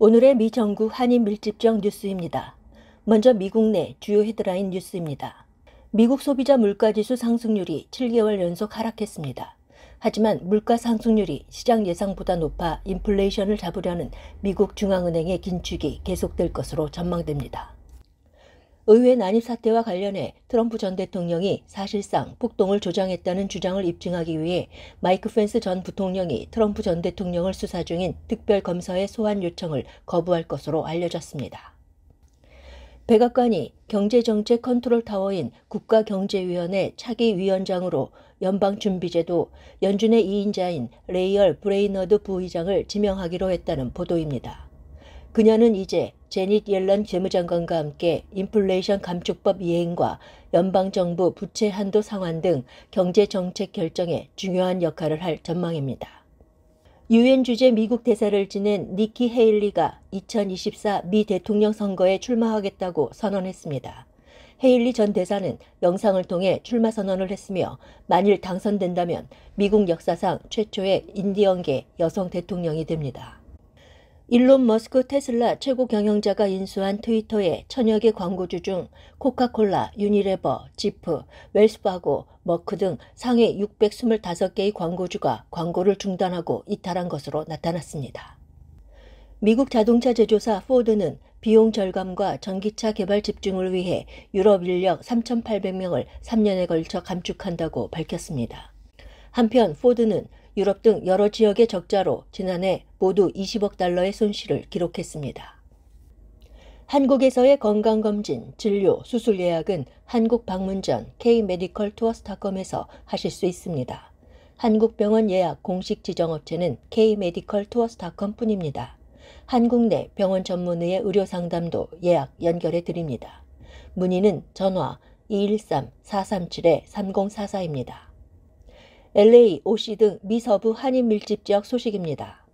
오늘의 미정국 한인 밀집정 뉴스입니다. 먼저 미국 내 주요 헤드라인 뉴스입니다. 미국 소비자 물가지수 상승률이 7개월 연속 하락했습니다. 하지만 물가 상승률이 시장 예상보다 높아 인플레이션을 잡으려는 미국 중앙은행의 긴축이 계속될 것으로 전망됩니다. 의회 난입 사태와 관련해 트럼프 전 대통령이 사실상 폭동을 조장했다는 주장을 입증하기 위해 마이크 펜스 전 부통령이 트럼프 전 대통령을 수사 중인 특별검사의 소환 요청을 거부할 것으로 알려졌습니다. 백악관이 경제정책 컨트롤 타워인 국가경제위원회 차기 위원장으로 연방준비제도 연준의 2인자인 레이얼 브레이너드 부의장을 지명하기로 했다는 보도입니다. 그녀는 이제 제닛 옐런 재무장관과 함께 인플레이션 감축법 이행과 연방정부 부채 한도 상환 등 경제 정책 결정에 중요한 역할을 할 전망입니다. 유엔 주재 미국 대사를 지낸 니키 헤일리가 2024 미 대통령 선거에 출마하겠다고 선언했습니다. 헤일리 전 대사는 영상을 통해 출마 선언을 했으며 만일 당선된다면 미국 역사상 최초의 인디언계 여성 대통령이 됩니다. 일론 머스크 테슬라 최고 경영자가 인수한 트위터의 천여 개 광고주 중 코카콜라, 유니레버, 지프, 웰스바고 머크 등 상위 625개의 광고주가 광고를 중단하고 이탈한 것으로 나타났습니다. 미국 자동차 제조사 포드는 비용 절감과 전기차 개발 집중을 위해 유럽 인력 3,800명을 3년에 걸쳐 감축한다고 밝혔습니다. 한편 포드는 유럽 등 여러 지역의 적자로 지난해 모두 20억 달러의 손실을 기록했습니다. 한국에서의 건강검진, 진료, 수술 예약은 한국 방문 전 K-메디컬 투어스닷컴에서 하실 수 있습니다. 한국병원 예약 공식 지정업체는 K-메디컬 투어스닷컴 뿐입니다. 한국 내 병원 전문의의 의료 상담도 예약 연결해 드립니다. 문의는 전화 213-437-3044입니다. LA, OC 등 미서부 한인 밀집 지역 소식입니다.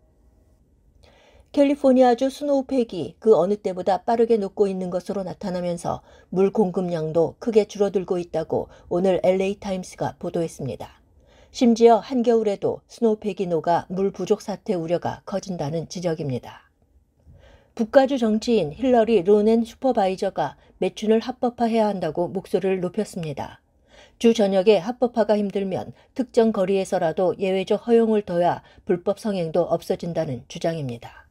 캘리포니아주 스노우팩이 그 어느 때보다 빠르게 녹고 있는 것으로 나타나면서 물 공급량도 크게 줄어들고 있다고 오늘 LA타임스가 보도했습니다. 심지어 한겨울에도 스노우팩이 녹아 물 부족 사태 우려가 커진다는 지적입니다. 북가주 정치인 힐러리 로넨 슈퍼바이저가 매춘을 합법화해야 한다고 목소리를 높였습니다. 주 저녁에 합법화가 힘들면 특정 거리에서라도 예외적 허용을 둬야 불법 성행도 없어진다는 주장입니다.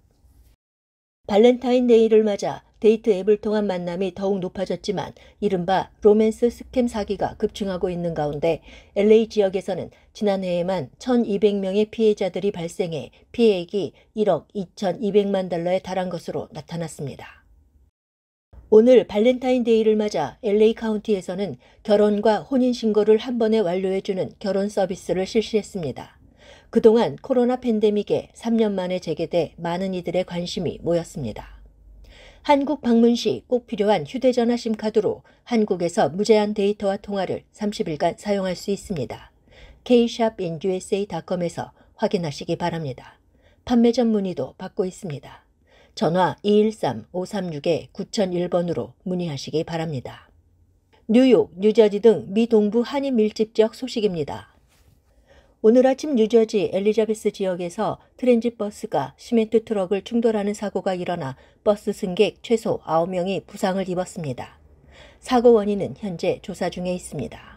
발렌타인데이를 맞아 데이트 앱을 통한 만남이 더욱 높아졌지만 이른바 로맨스 스캠 사기가 급증하고 있는 가운데 LA 지역에서는 지난해에만 1,200명의 피해자들이 발생해 피해액이 1억 2,200만 달러에 달한 것으로 나타났습니다. 오늘 발렌타인데이를 맞아 LA 카운티에서는 결혼과 혼인신고를 한 번에 완료해주는 결혼 서비스를 실시했습니다. 그동안 코로나 팬데믹에 3년 만에 재개돼 많은 이들의 관심이 모였습니다. 한국 방문 시 꼭 필요한 휴대전화 심카드로 한국에서 무제한 데이터와 통화를 30일간 사용할 수 있습니다. k s h o p i n u s a c o m 에서 확인하시기 바랍니다. 판매전 문의도 받고 있습니다. 전화 213-536-9001번으로 문의하시기 바랍니다. 뉴욕, 뉴저지 등 미 동부 한인 밀집 지역 소식입니다. 오늘 아침 뉴저지 엘리자베스 지역에서 트랜지 버스가 시멘트 트럭을 충돌하는 사고가 일어나 버스 승객 최소 9명이 부상을 입었습니다. 사고 원인은 현재 조사 중에 있습니다.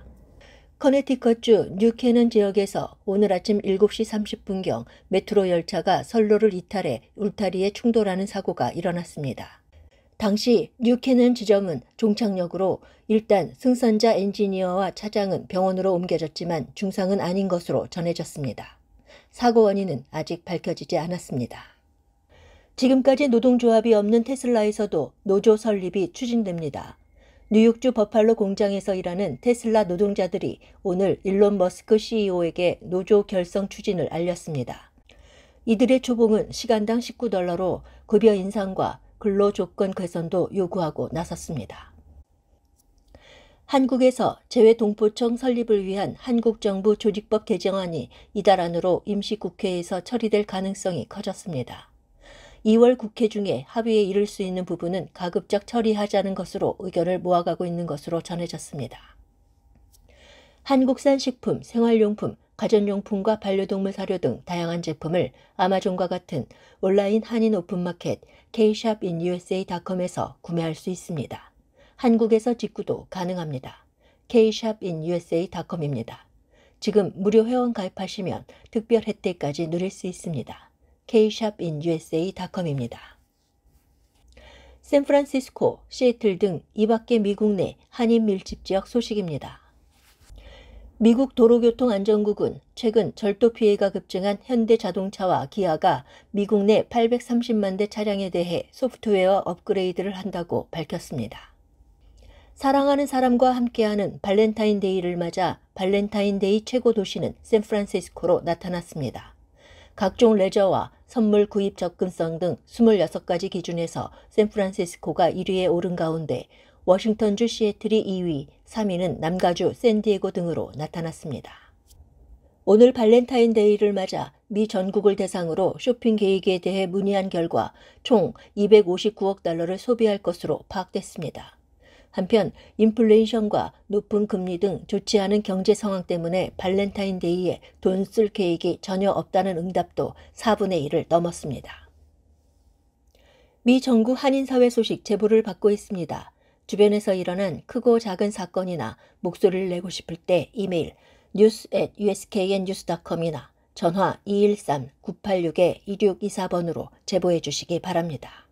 커네티컷주 뉴캐넌 지역에서 오늘 아침 7시 30분경 메트로 열차가 선로를 이탈해 울타리에 충돌하는 사고가 일어났습니다. 당시 뉴캐넌 지점은 종착역으로 일단 승선자 엔지니어와 차장은 병원으로 옮겨졌지만 중상은 아닌 것으로 전해졌습니다. 사고 원인은 아직 밝혀지지 않았습니다. 지금까지 노동조합이 없는 테슬라에서도 노조 설립이 추진됩니다. 뉴욕주 버팔로 공장에서 일하는 테슬라 노동자들이 오늘 일론 머스크 CEO에게 노조 결성 추진을 알렸습니다. 이들의 초봉은 시간당 19달러로 급여 인상과 근로 조건 개선도 요구하고 나섰습니다. 한국에서 재외동포청 설립을 위한 한국정부 조직법 개정안이 이달 안으로 임시국회에서 처리될 가능성이 커졌습니다. 2월 국회 중에 합의에 이를 수 있는 부분은 가급적 처리하자는 것으로 의견을 모아가고 있는 것으로 전해졌습니다. 한국산 식품, 생활용품, 가전용품과 반려동물 사료 등 다양한 제품을 아마존과 같은 온라인 한인 오픈마켓 kshopinusa.com에서 구매할 수 있습니다. 한국에서 직구도 가능합니다. kshopinusa.com입니다. 지금 무료 회원 가입하시면 특별 혜택까지 누릴 수 있습니다. kshopinusa.com입니다. 샌프란시스코, 시애틀 등 이밖에 미국 내 한인 밀집 지역 소식입니다. 미국 도로교통안전국은 최근 절도 피해가 급증한 현대자동차와 기아가 미국 내 830만 대 차량에 대해 소프트웨어 업그레이드를 한다고 밝혔습니다. 사랑하는 사람과 함께하는 발렌타인데이를 맞아 발렌타인데이 최고 도시는 샌프란시스코로 나타났습니다. 각종 레저와 선물 구입 접근성 등 26가지 기준에서 샌프란시스코가 1위에 오른 가운데 워싱턴주 시애틀이 2위, 3위는 남가주 샌디에고 등으로 나타났습니다. 오늘 발렌타인데이를 맞아 미 전국을 대상으로 쇼핑 계획에 대해 문의한 결과 총 259억 달러를 소비할 것으로 파악됐습니다. 한편 인플레이션과 높은 금리 등 좋지 않은 경제 상황 때문에 발렌타인데이에 돈 쓸 계획이 전혀 없다는 응답도 4분의 1을 넘었습니다. 미 정부 한인사회 소식 제보를 받고 있습니다. 주변에서 일어난 크고 작은 사건이나 목소리를 내고 싶을 때 이메일 news at usknnews.com이나 전화 213-986-2624번으로 제보해 주시기 바랍니다.